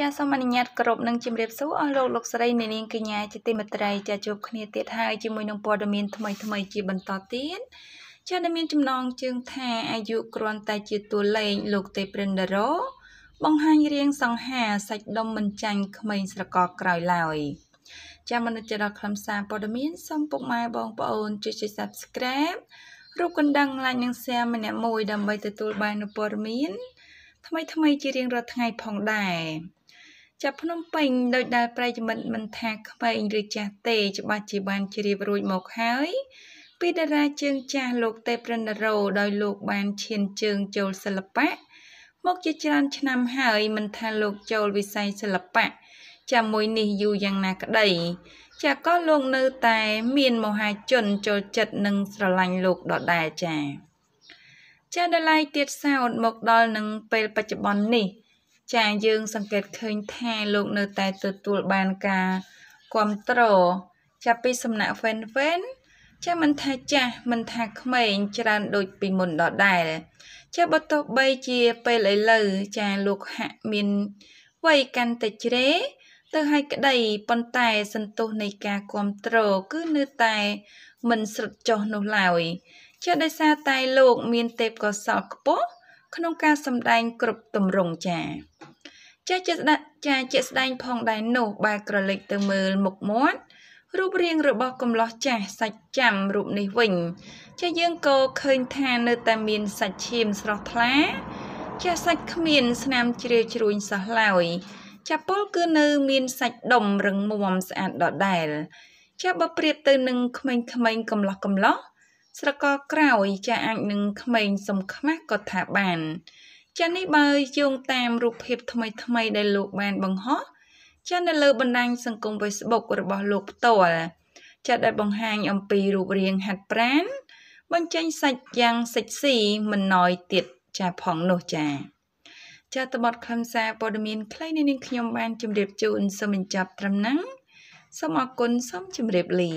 ចាសសូមអនុញ្ញាតគោរពនិងជម្រាបសួរអស់លោកលោកស្រីអ្នកនាងកញ្ញាជាទីមេត្រីចាសជួបគ្នាទៀតហើយជាមួយនឹងព័ត៌មានថ្មីថ្មីជាបន្តទៀតចាសដែលមានចំណងជើងថាអាយុគ្រាន់តែជាតួលេខលោកទេព្រិនដារ៉ូបង្ហាញរៀងសង្ហាសាច់ដុំមិនចាញ់ក្មេងស្រកក្រោយឡើយចាសមនុស្សជាដល់ខ្លឹមសារព័ត៌មានសូមពុកម៉ែបងប្អូនជួយចុច Subscribe រូបកណ្ដឹង Like និង Share ម្នាក់មួយដើម្បីទទួលបាននូវព័ត៌មានថ្មីថ្មី ជារៀងរាល់ថ្ងៃផងដែរចាប់ភ្នំពេញដោយដែលប្រិយមិត្តមិនថាក្មេងឬចាស់ទេច្បាស់ជាបានជ្រាបរួចមកហើយ ពីតារាជើងចាស់លោកទេព្រិនរោដោយលោកបានឈានជើងចូលសិល្បៈមកជាច្រើន ឆ្នាំហើយមិនថាលោកចូលវិស័យសិល្បៈចាំមួយនេះយូរយ៉ាងណាក្តីចាក៏លោកនៅតែមានមហាជនចូលចិត្តនិងស្រឡាញ់លោកដដែលចា ចាដល់ឡាយទៀតសោតមកដល់នឹងពេលបច្ចុប្បន្ននេះចាយើងសង្កេតឃើញថាលោកនៅតែទទួលបានការគ្រប់គ្រងចាប់ពីសំណាក់ Fan Fan ចាមិនថាចាស់មិនថាក្មេងច្រើនដូចពីមុនដដែលចាបើទោះបីជាពេលឥឡូវចាលោកហាក់មានវ័យកាន់តែជ្រេ ទៅហើយក្តីប៉ុន្តែសន្ទុះនៃការគ្រប់គ្រងគឺនៅតែមិនស្រុតចុះនោះឡើយចាដោយសារតែលោក មានទេពកោសល្យខ្ពស់ក្នុងការសម្ដែងគ្រប់ទម្រង់ចា៎ចាជាស្ដាប់ចាជាស្ដែងផងដែរនោះបែរក្រឡេកទៅមើលមុខមាត់រូបរាងរបស់កំឡោះចាស់សាច់ចាំរូបនេះវិញចាយើងក៏ឃើញថានៅតែមានសាច់ឈាមស្រស់ថ្លាចាសាច់គ្មានស្នាមជ្រាវជ្រួញសោះឡើយចាពលគឺនៅមានសាច់ដុំរឹងមាំស្អាតដដែលចាបើប្រៀបទៅនឹងក្មេងៗកំឡោះកំឡោះស្រកក្រោយចាអាចនឹងក្មេងសំខ្មាស់ក៏ថាបានចានេះបើយោងតាមរូបភាពថ្មីថ្មីដែលលោកបានបង្ហោះចានៅលើបណ្ដាញសង្គម Facebook របស់លោកផ្ទាល់ចាដែលបង្ហាញអំពីរូបរាងហាត់ប្រាណបញ្ចេញសាច់យ៉ាងសិចស៊ីមិនណយទៀតចាផងនោះចាចាតបតខ្លឹមសារព័ត៌មានខ្លីនេះនាងខ្ញុំបានជម្រាបជូនសូមបញ្ចប់ត្រឹមហ្នឹងសូមអរគុណសូមជម្រាបលា